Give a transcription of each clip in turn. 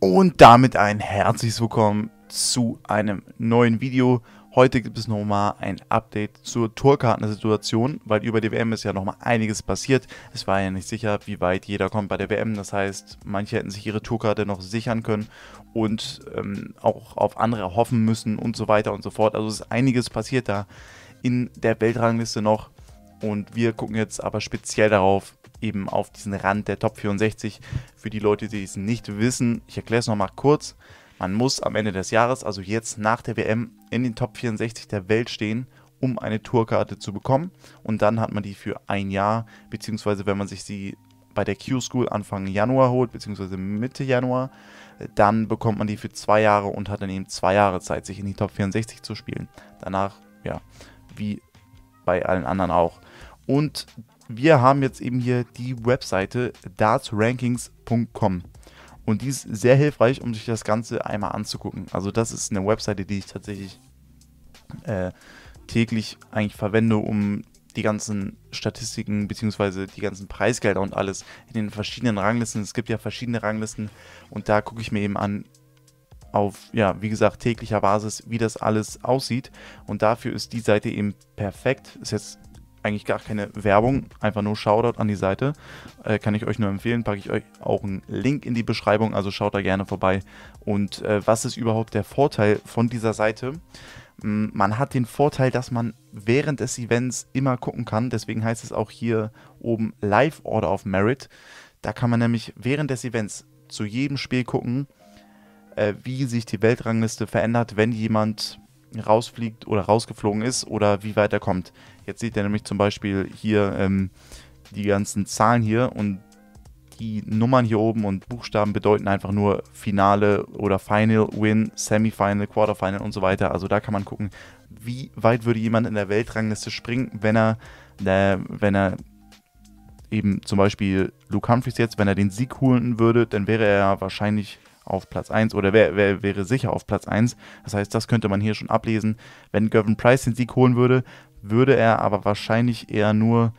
Und damit ein herzliches Willkommen zu einem neuen Video. Heute gibt es nochmal ein Update zur Tourkartensituation, weil über die WM ist ja nochmal einiges passiert. Es war ja nicht sicher, wie weit jeder kommt bei der WM. Das heißt, manche hätten sich ihre Tourkarte noch sichern können und ähm, auch auf andere hoffen müssen und so weiter und so fort. Also ist einiges passiert da in der Weltrangliste noch. Und wir gucken jetzt aber speziell darauf, eben auf diesen Rand der Top 64. Für die Leute, die es nicht wissen, ich erkläre es nochmal kurz. Man muss am Ende des Jahres, also jetzt nach der WM, in den Top 64 der Welt stehen, um eine Tourkarte zu bekommen. Und dann hat man die für ein Jahr, beziehungsweise wenn man sich sie bei der Q-School Anfang Januar holt, beziehungsweise Mitte Januar, dann bekommt man die für zwei Jahre und hat dann eben zwei Jahre Zeit, sich in die Top 64 zu spielen. Danach, ja, wie bei allen anderen auch. Und wir haben jetzt eben hier die Webseite dartsrankings.com. Und die ist sehr hilfreich, um sich das Ganze einmal anzugucken. Also das ist eine Webseite, die ich tatsächlich äh, täglich eigentlich verwende, um die ganzen Statistiken bzw. die ganzen Preisgelder und alles in den verschiedenen Ranglisten. Es gibt ja verschiedene Ranglisten und da gucke ich mir eben an, auf, ja, wie gesagt, täglicher Basis, wie das alles aussieht. Und dafür ist die Seite eben perfekt. Ist jetzt eigentlich gar keine Werbung, einfach nur Shoutout an die Seite. Äh, kann ich euch nur empfehlen, packe ich euch auch einen Link in die Beschreibung, also schaut da gerne vorbei. Und äh, was ist überhaupt der Vorteil von dieser Seite? Hm, man hat den Vorteil, dass man während des Events immer gucken kann, deswegen heißt es auch hier oben Live Order of Merit. Da kann man nämlich während des Events zu jedem Spiel gucken, äh, wie sich die Weltrangliste verändert, wenn jemand rausfliegt oder rausgeflogen ist oder wie weit er kommt. Jetzt seht ihr nämlich zum Beispiel hier ähm, die ganzen Zahlen hier und die Nummern hier oben und Buchstaben bedeuten einfach nur Finale oder Final, Win, Semifinal, Quarterfinal und so weiter. Also da kann man gucken, wie weit würde jemand in der Weltrangliste springen, wenn er, äh, wenn er eben zum Beispiel Luke Humphries jetzt, wenn er den Sieg holen würde, dann wäre er wahrscheinlich auf Platz 1 oder wär, wär, wäre sicher auf Platz 1. Das heißt, das könnte man hier schon ablesen. Wenn Gavin Price den Sieg holen würde, würde er aber wahrscheinlich eher nur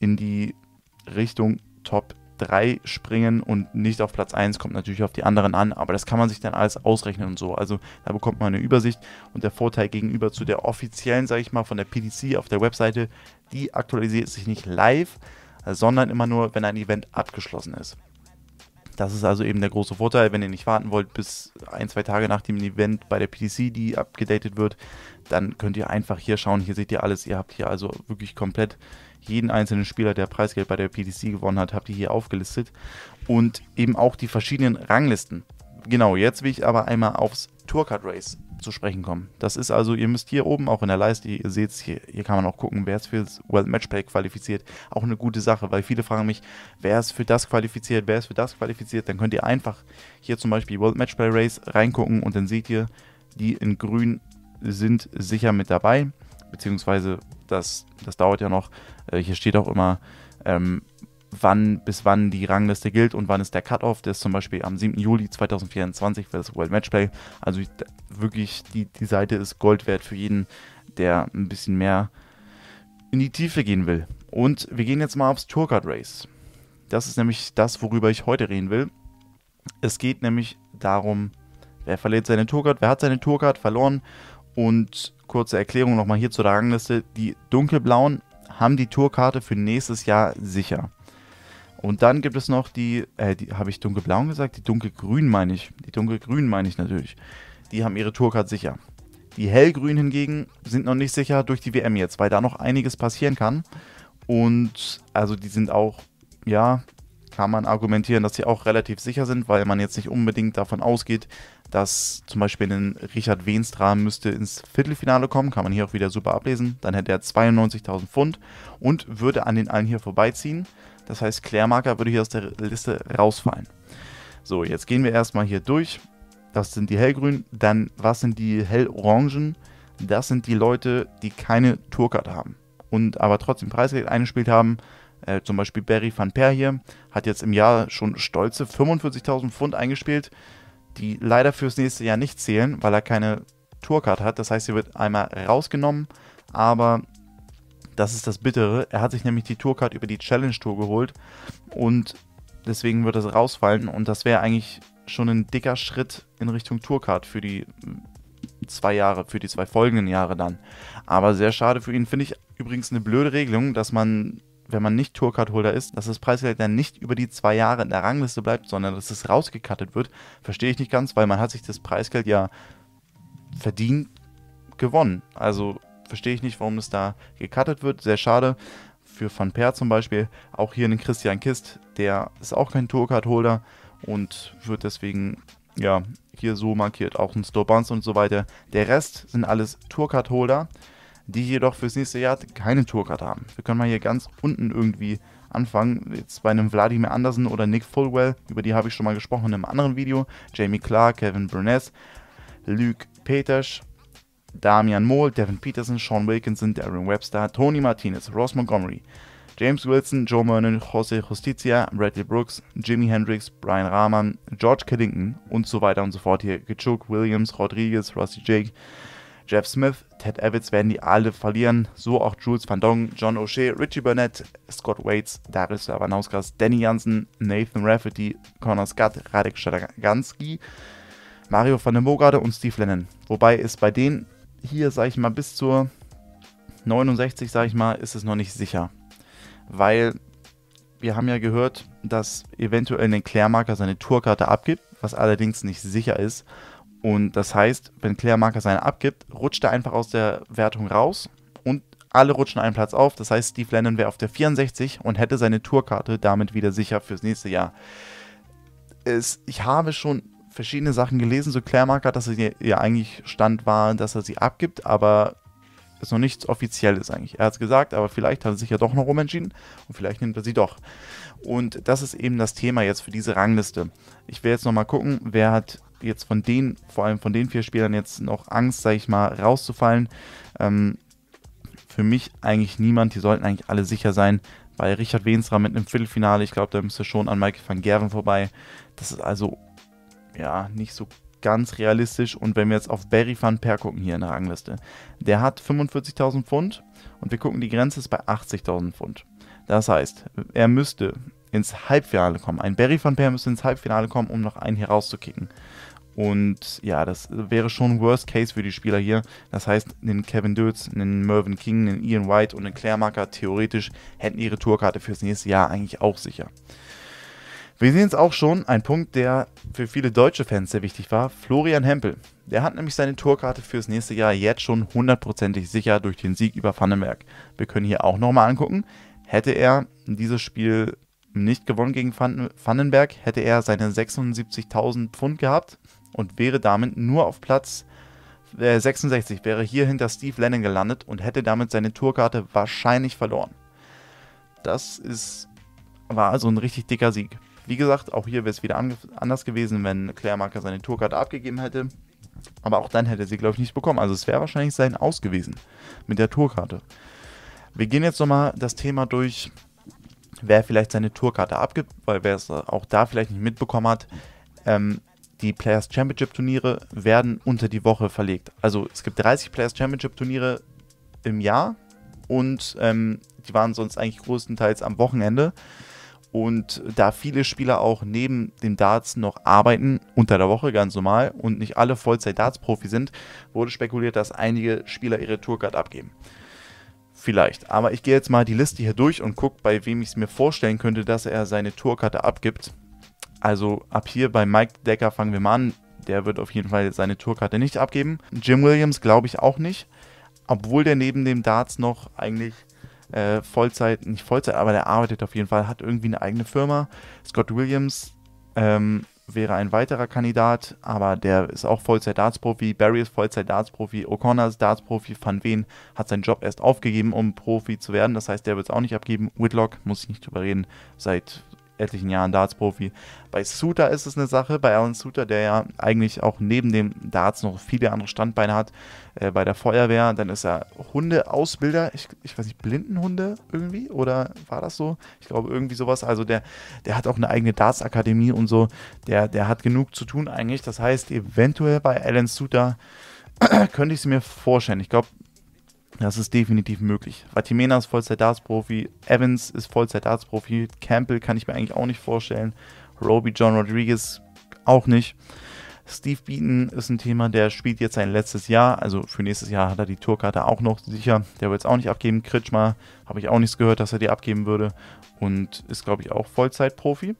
in die Richtung Top 3 springen und nicht auf Platz 1, kommt natürlich auf die anderen an, aber das kann man sich dann alles ausrechnen und so. Also da bekommt man eine Übersicht und der Vorteil gegenüber zu der offiziellen, sage ich mal, von der PDC auf der Webseite, die aktualisiert sich nicht live, sondern immer nur, wenn ein Event abgeschlossen ist. Das ist also eben der große Vorteil, wenn ihr nicht warten wollt, bis ein, zwei Tage nach dem Event bei der PTC, die abgedatet wird, dann könnt ihr einfach hier schauen. Hier seht ihr alles. Ihr habt hier also wirklich komplett jeden einzelnen Spieler, der Preisgeld bei der PTC gewonnen hat, habt ihr hier aufgelistet. Und eben auch die verschiedenen Ranglisten. Genau, jetzt will ich aber einmal aufs Tourcard Race zu sprechen kommen. Das ist also, ihr müsst hier oben auch in der Leiste, ihr seht es, hier, hier kann man auch gucken, wer ist für das World Matchplay qualifiziert. Auch eine gute Sache, weil viele fragen mich, wer ist für das qualifiziert, wer ist für das qualifiziert. Dann könnt ihr einfach hier zum Beispiel World Matchplay Race reingucken und dann seht ihr, die in grün sind sicher mit dabei. Beziehungsweise, das, das dauert ja noch. Äh, hier steht auch immer, ähm, wann bis wann die Rangliste gilt und wann ist der Cut-Off. Der ist zum Beispiel am 7. Juli 2024 für das World Matchplay. Also wirklich, die, die Seite ist Gold wert für jeden, der ein bisschen mehr in die Tiefe gehen will. Und wir gehen jetzt mal aufs Tourcard Race. Das ist nämlich das, worüber ich heute reden will. Es geht nämlich darum, wer verliert seine Tourcard, wer hat seine Tourcard verloren. Und kurze Erklärung nochmal hier zur Rangliste. Die dunkelblauen haben die Tourkarte für nächstes Jahr sicher. Und dann gibt es noch die, äh, die habe ich dunkelblauen gesagt? Die dunkelgrün meine ich. Die dunkelgrün meine ich natürlich. Die haben ihre Tourcard sicher. Die hellgrün hingegen sind noch nicht sicher durch die WM jetzt, weil da noch einiges passieren kann. Und also die sind auch, ja, kann man argumentieren, dass sie auch relativ sicher sind, weil man jetzt nicht unbedingt davon ausgeht, dass zum Beispiel ein Richard Wenstra müsste ins Viertelfinale kommen, kann man hier auch wieder super ablesen. Dann hätte er 92.000 Pfund und würde an den allen hier vorbeiziehen. Das heißt, Klärmarker würde hier aus der Liste rausfallen. So, jetzt gehen wir erstmal hier durch. Das sind die hellgrünen. Dann, was sind die hellorangen? Das sind die Leute, die keine Tourkarte haben und aber trotzdem Preisgeld eingespielt haben. Äh, zum Beispiel Barry van Per hier hat jetzt im Jahr schon stolze 45.000 Pfund eingespielt, die leider fürs nächste Jahr nicht zählen, weil er keine Tourcard hat. Das heißt, sie wird einmal rausgenommen, aber das ist das Bittere. Er hat sich nämlich die Tourcard über die Challenge Tour geholt und deswegen wird das rausfallen und das wäre eigentlich schon ein dicker Schritt in Richtung Tourcard für die mm, zwei Jahre, für die zwei folgenden Jahre dann. Aber sehr schade für ihn finde ich übrigens eine blöde Regelung, dass man, wenn man nicht Tourcard-Holder ist, dass das Preisgeld dann nicht über die zwei Jahre in der Rangliste bleibt, sondern dass es rausgekattet wird. Verstehe ich nicht ganz, weil man hat sich das Preisgeld ja verdient gewonnen. Also verstehe ich nicht, warum es da gecuttet wird. Sehr schade. Für Van Peer zum Beispiel. Auch hier einen Christian Kist. Der ist auch kein Tourcard-Holder und wird deswegen ja, hier so markiert, auch ein Stobans und so weiter. Der Rest sind alles Tourcard-Holder, die jedoch fürs nächste Jahr keine Tourcard haben. Wir können mal hier ganz unten irgendwie anfangen. Jetzt bei einem Vladimir Andersen oder Nick Fulwell, über die habe ich schon mal gesprochen in einem anderen Video. Jamie Clark, Kevin Burness, Luke Peters, Damian Mohl, Devin Peterson, Sean Wilkinson, Darren Webster, Tony Martinez, Ross Montgomery, James Wilson, Joe Mernon, Jose Justicia, Bradley Brooks, Jimi Hendrix, Brian Rahman, George Kiddington und so weiter und so fort hier. Kitschuk, Williams, Rodriguez, Rusty Jake, Jeff Smith, Ted Evans werden die alle verlieren. So auch Jules Van Dong, John O'Shea, Richie Burnett, Scott Waits, Darius Lavanauskas, Danny Jansen, Nathan Rafferty, Connor Scott, Radek Stagansky, Mario van der Bogarde und Steve Lennon. Wobei es bei denen hier, sage ich mal, bis zur 69, sage ich mal, ist es noch nicht sicher. Weil wir haben ja gehört, dass eventuell ein Klärmarker seine Tourkarte abgibt, was allerdings nicht sicher ist. Und das heißt, wenn Klärmarker seine abgibt, rutscht er einfach aus der Wertung raus und alle rutschen einen Platz auf. Das heißt, Steve Lennon wäre auf der 64 und hätte seine Tourkarte damit wieder sicher fürs nächste Jahr. Es, ich habe schon verschiedene Sachen gelesen. So Klärmark hat, dass er ja eigentlich Stand war, dass er sie abgibt, aber ist noch nichts Offizielles eigentlich. Er hat es gesagt, aber vielleicht hat er sich ja doch noch umentschieden und vielleicht nimmt er sie doch. Und das ist eben das Thema jetzt für diese Rangliste. Ich will jetzt nochmal gucken, wer hat jetzt von den, vor allem von den vier Spielern jetzt noch Angst, sage ich mal, rauszufallen. Ähm, für mich eigentlich niemand, die sollten eigentlich alle sicher sein. Bei Richard Wensra mit einem Viertelfinale, ich glaube, da müsste schon an Michael van Gerven vorbei. Das ist also ja, nicht so ganz realistisch. Und wenn wir jetzt auf Barry Van Per gucken hier in der Rangliste, der hat 45.000 Pfund und wir gucken, die Grenze ist bei 80.000 Pfund. Das heißt, er müsste ins Halbfinale kommen. Ein Barry Van Per müsste ins Halbfinale kommen, um noch einen herauszukicken. Und ja, das wäre schon Worst Case für die Spieler hier. Das heißt, einen Kevin Dötz, einen Mervyn King, einen Ian White und einen Claire Marker theoretisch hätten ihre Tourkarte fürs nächste Jahr eigentlich auch sicher. Wir sehen es auch schon, ein Punkt, der für viele deutsche Fans sehr wichtig war, Florian Hempel. Der hat nämlich seine Tourkarte fürs nächste Jahr jetzt schon hundertprozentig sicher durch den Sieg über Vandenberg. Wir können hier auch nochmal angucken, hätte er dieses Spiel nicht gewonnen gegen Vandenberg, hätte er seine 76.000 Pfund gehabt und wäre damit nur auf Platz 66, äh, wäre hier hinter Steve Lennon gelandet und hätte damit seine Tourkarte wahrscheinlich verloren. Das ist, war also ein richtig dicker Sieg. Wie gesagt, auch hier wäre es wieder anders gewesen, wenn Claire Marker seine Tourkarte abgegeben hätte. Aber auch dann hätte sie, glaube ich, nicht bekommen. Also es wäre wahrscheinlich sein Aus gewesen mit der Tourkarte. Wir gehen jetzt nochmal das Thema durch, wer vielleicht seine Tourkarte abgibt, weil wer es äh, auch da vielleicht nicht mitbekommen hat, ähm, die Players Championship Turniere werden unter die Woche verlegt. Also es gibt 30 Players Championship Turniere im Jahr und ähm, die waren sonst eigentlich größtenteils am Wochenende. Und da viele Spieler auch neben dem Darts noch arbeiten, unter der Woche ganz normal, und nicht alle Vollzeit-Darts-Profi sind, wurde spekuliert, dass einige Spieler ihre Tourcard abgeben. Vielleicht. Aber ich gehe jetzt mal die Liste hier durch und gucke, bei wem ich es mir vorstellen könnte, dass er seine Tourkarte abgibt. Also ab hier bei Mike Decker fangen wir mal an. Der wird auf jeden Fall seine Tourkarte nicht abgeben. Jim Williams glaube ich auch nicht. Obwohl der neben dem Darts noch eigentlich äh, Vollzeit, nicht Vollzeit, aber der arbeitet auf jeden Fall, hat irgendwie eine eigene Firma. Scott Williams ähm, wäre ein weiterer Kandidat, aber der ist auch Vollzeit-Darts-Profi. Barry ist Vollzeit-Darts-Profi, O'Connor ist Darts-Profi, Van Ween hat seinen Job erst aufgegeben, um Profi zu werden. Das heißt, der wird es auch nicht abgeben. Whitlock, muss ich nicht drüber reden, seit etlichen Jahren Darts-Profi. Bei Suter ist es eine Sache, bei Alan Suter, der ja eigentlich auch neben dem Darts noch viele andere Standbeine hat, äh, bei der Feuerwehr, dann ist er Hundeausbilder, ich, ich weiß nicht, Blindenhunde irgendwie, oder war das so? Ich glaube, irgendwie sowas. Also der, der hat auch eine eigene Darts-Akademie und so, der, der hat genug zu tun eigentlich. Das heißt, eventuell bei Alan Suter könnte ich es mir vorstellen. Ich glaube, das ist definitiv möglich. Vatimena ist Vollzeit-Darts-Profi, Evans ist Vollzeit-Darts-Profi, Campbell kann ich mir eigentlich auch nicht vorstellen, Roby John Rodriguez auch nicht. Steve Beaton ist ein Thema, der spielt jetzt sein letztes Jahr, also für nächstes Jahr hat er die Tourkarte auch noch sicher, der wird es auch nicht abgeben. Kritschmar habe ich auch nichts gehört, dass er die abgeben würde und ist, glaube ich, auch Vollzeit-Profi.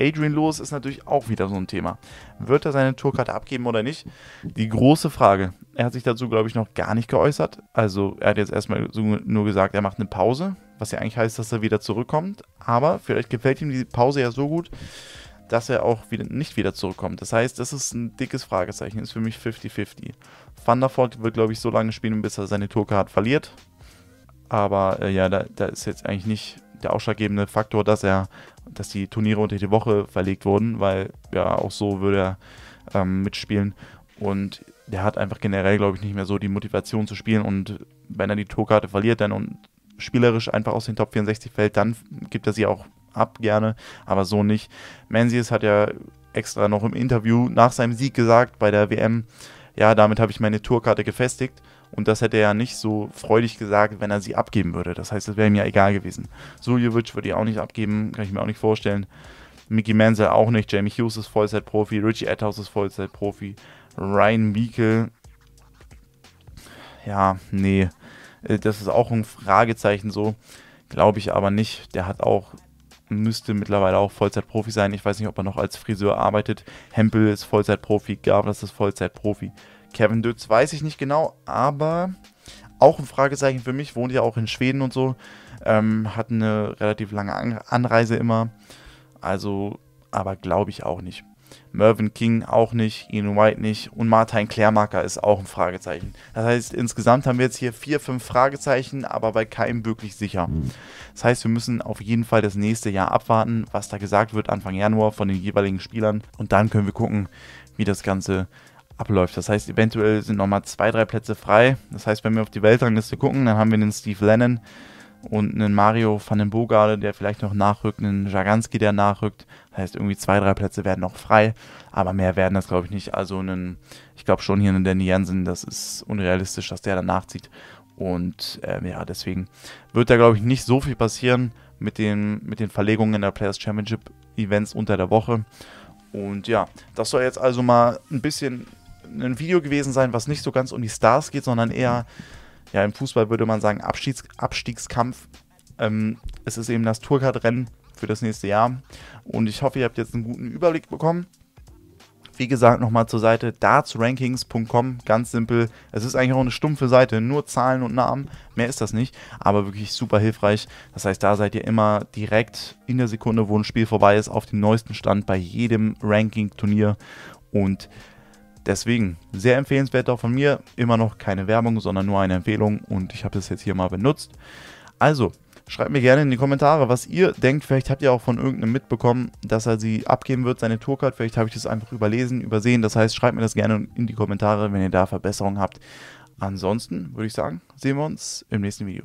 Adrian Lewis ist natürlich auch wieder so ein Thema. Wird er seine Tourkarte abgeben oder nicht? Die große Frage. Er hat sich dazu, glaube ich, noch gar nicht geäußert. Also er hat jetzt erstmal nur gesagt, er macht eine Pause, was ja eigentlich heißt, dass er wieder zurückkommt. Aber vielleicht gefällt ihm die Pause ja so gut, dass er auch wieder, nicht wieder zurückkommt. Das heißt, das ist ein dickes Fragezeichen. Ist für mich 50-50. Vanderford wird, glaube ich, so lange spielen, bis er seine Tourkarte verliert. Aber äh, ja, da, da ist jetzt eigentlich nicht der ausschlaggebende Faktor, dass er, dass die Turniere unter die Woche verlegt wurden, weil ja auch so würde er ähm, mitspielen. Und der hat einfach generell, glaube ich, nicht mehr so die Motivation zu spielen. Und wenn er die Tourkarte verliert, dann und spielerisch einfach aus den Top 64 fällt, dann gibt er sie auch ab gerne, aber so nicht. Menzies hat ja extra noch im Interview nach seinem Sieg gesagt bei der WM, ja, damit habe ich meine Tourkarte gefestigt und das hätte er ja nicht so freudig gesagt, wenn er sie abgeben würde. Das heißt, das wäre ihm ja egal gewesen. Suljevic würde ich auch nicht abgeben, kann ich mir auch nicht vorstellen. Mickey Mansell auch nicht. Jamie Hughes ist Vollzeitprofi. Richie Atthaus ist Vollzeitprofi. Ryan Mieke. Ja, nee. Äh, das ist auch ein Fragezeichen so. Glaube ich aber nicht. Der hat auch müsste mittlerweile auch Vollzeitprofi sein. Ich weiß nicht, ob er noch als Friseur arbeitet. Hempel ist Vollzeitprofi, Gablas ist Vollzeitprofi, Kevin Dötz weiß ich nicht genau, aber auch ein Fragezeichen für mich, wohnt ja auch in Schweden und so, ähm, hat eine relativ lange An Anreise immer, also, aber glaube ich auch nicht. Mervyn King auch nicht, Ian White nicht und Martin Klärmarker ist auch ein Fragezeichen. Das heißt, insgesamt haben wir jetzt hier vier, fünf Fragezeichen, aber bei keinem wirklich sicher. Hm. Das heißt, wir müssen auf jeden Fall das nächste Jahr abwarten, was da gesagt wird Anfang Januar von den jeweiligen Spielern und dann können wir gucken, wie das Ganze abläuft. Das heißt, eventuell sind nochmal zwei, drei Plätze frei. Das heißt, wenn wir auf die Weltrangliste gucken, dann haben wir einen Steve Lennon und einen Mario van den Bogarde, der vielleicht noch nachrückt, einen Jaganski, der nachrückt. Das heißt, irgendwie zwei, drei Plätze werden noch frei, aber mehr werden das, glaube ich, nicht. Also, einen, ich glaube schon hier einen Danny Jensen, das ist unrealistisch, dass der dann nachzieht. Und äh, ja, deswegen wird da, glaube ich, nicht so viel passieren mit den, mit den Verlegungen der Players Championship Events unter der Woche. Und ja, das soll jetzt also mal ein bisschen ein Video gewesen sein, was nicht so ganz um die Stars geht, sondern eher, ja, im Fußball würde man sagen, Abstiegs Abstiegskampf. Ähm, es ist eben das Tourcard-Rennen für das nächste Jahr. Und ich hoffe, ihr habt jetzt einen guten Überblick bekommen. Wie gesagt, nochmal zur Seite dartsrankings.com, ganz simpel. Es ist eigentlich auch eine stumpfe Seite, nur Zahlen und Namen, mehr ist das nicht, aber wirklich super hilfreich. Das heißt, da seid ihr immer direkt in der Sekunde, wo ein Spiel vorbei ist, auf dem neuesten Stand bei jedem Ranking-Turnier und Deswegen sehr empfehlenswert auch von mir. Immer noch keine Werbung, sondern nur eine Empfehlung und ich habe das jetzt hier mal benutzt. Also, schreibt mir gerne in die Kommentare, was ihr denkt. Vielleicht habt ihr auch von irgendeinem mitbekommen, dass er sie abgeben wird, seine Tourcard. Vielleicht habe ich das einfach überlesen, übersehen. Das heißt, schreibt mir das gerne in die Kommentare, wenn ihr da Verbesserungen habt. Ansonsten würde ich sagen, sehen wir uns im nächsten Video.